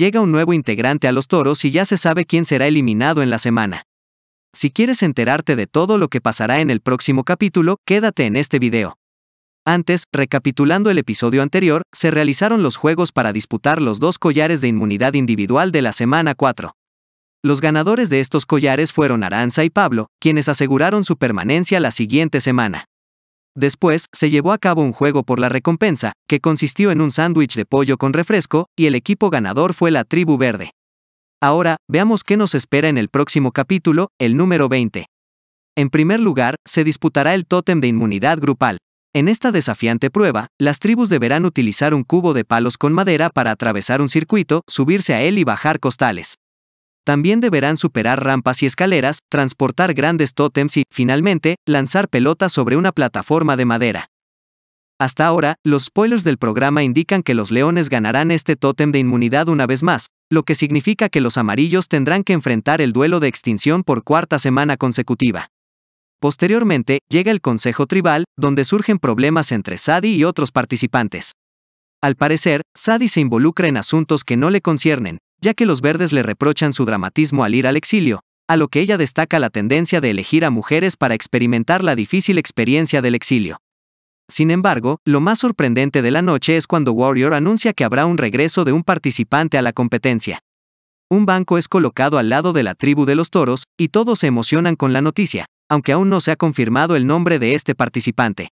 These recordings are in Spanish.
llega un nuevo integrante a los toros y ya se sabe quién será eliminado en la semana. Si quieres enterarte de todo lo que pasará en el próximo capítulo, quédate en este video. Antes, recapitulando el episodio anterior, se realizaron los juegos para disputar los dos collares de inmunidad individual de la semana 4. Los ganadores de estos collares fueron Aranza y Pablo, quienes aseguraron su permanencia la siguiente semana. Después, se llevó a cabo un juego por la recompensa, que consistió en un sándwich de pollo con refresco, y el equipo ganador fue la Tribu Verde. Ahora, veamos qué nos espera en el próximo capítulo, el número 20. En primer lugar, se disputará el tótem de inmunidad grupal. En esta desafiante prueba, las tribus deberán utilizar un cubo de palos con madera para atravesar un circuito, subirse a él y bajar costales. También deberán superar rampas y escaleras, transportar grandes tótems y, finalmente, lanzar pelotas sobre una plataforma de madera. Hasta ahora, los spoilers del programa indican que los leones ganarán este tótem de inmunidad una vez más, lo que significa que los amarillos tendrán que enfrentar el duelo de extinción por cuarta semana consecutiva. Posteriormente, llega el Consejo Tribal, donde surgen problemas entre Sadi y otros participantes. Al parecer, Sadie se involucra en asuntos que no le conciernen, ya que los verdes le reprochan su dramatismo al ir al exilio, a lo que ella destaca la tendencia de elegir a mujeres para experimentar la difícil experiencia del exilio. Sin embargo, lo más sorprendente de la noche es cuando Warrior anuncia que habrá un regreso de un participante a la competencia. Un banco es colocado al lado de la tribu de los toros, y todos se emocionan con la noticia, aunque aún no se ha confirmado el nombre de este participante.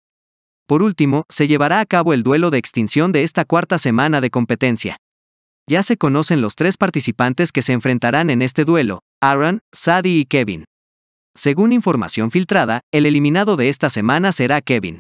Por último, se llevará a cabo el duelo de extinción de esta cuarta semana de competencia. Ya se conocen los tres participantes que se enfrentarán en este duelo, Aaron, Sadie y Kevin. Según información filtrada, el eliminado de esta semana será Kevin.